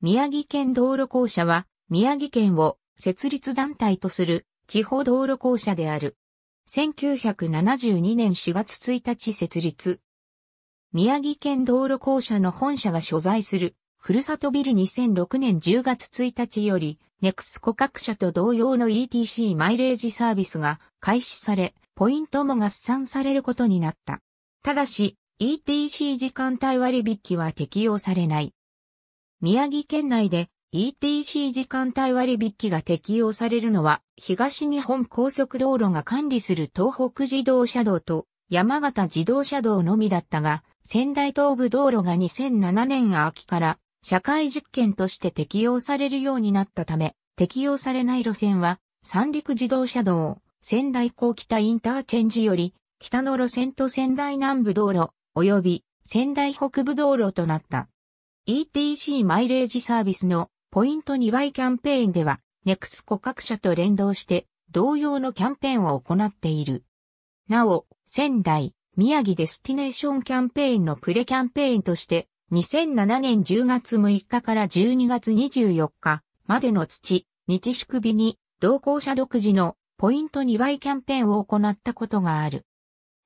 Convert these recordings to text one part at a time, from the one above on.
宮城県道路公社は、宮城県を設立団体とする地方道路公社である。1972年4月1日設立。宮城県道路公社の本社が所在する、ふるさとビル2006年10月1日より、ネクスコ各社と同様の ETC マイレージサービスが開始され、ポイントも合算されることになった。ただし、ETC 時間帯割引は適用されない。宮城県内で ETC 時間帯割引が適用されるのは、東日本高速道路が管理する東北自動車道と山形自動車道のみだったが、仙台東部道路が2007年秋から社会実験として適用されるようになったため、適用されない路線は、三陸自動車道、仙台港北インターチェンジより、北の路線と仙台南部道路、及び仙台北部道路となった。ETC マイレージサービスのポイント2倍キャンペーンでは、ネクスコ各社と連動して同様のキャンペーンを行っている。なお、仙台、宮城デスティネーションキャンペーンのプレキャンペーンとして、2007年10月6日から12月24日までの土、日祝日に同行者独自のポイント2倍キャンペーンを行ったことがある。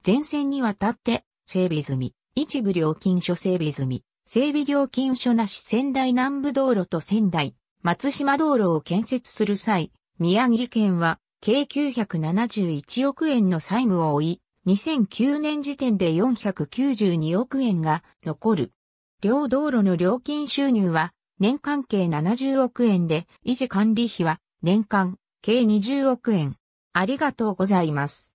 前線にわたって整備済み、一部料金所整備済み、整備料金所なし仙台南部道路と仙台、松島道路を建設する際、宮城県は計971億円の債務を負い、2009年時点で492億円が残る。両道路の料金収入は年間計70億円で、維持管理費は年間計20億円。ありがとうございます。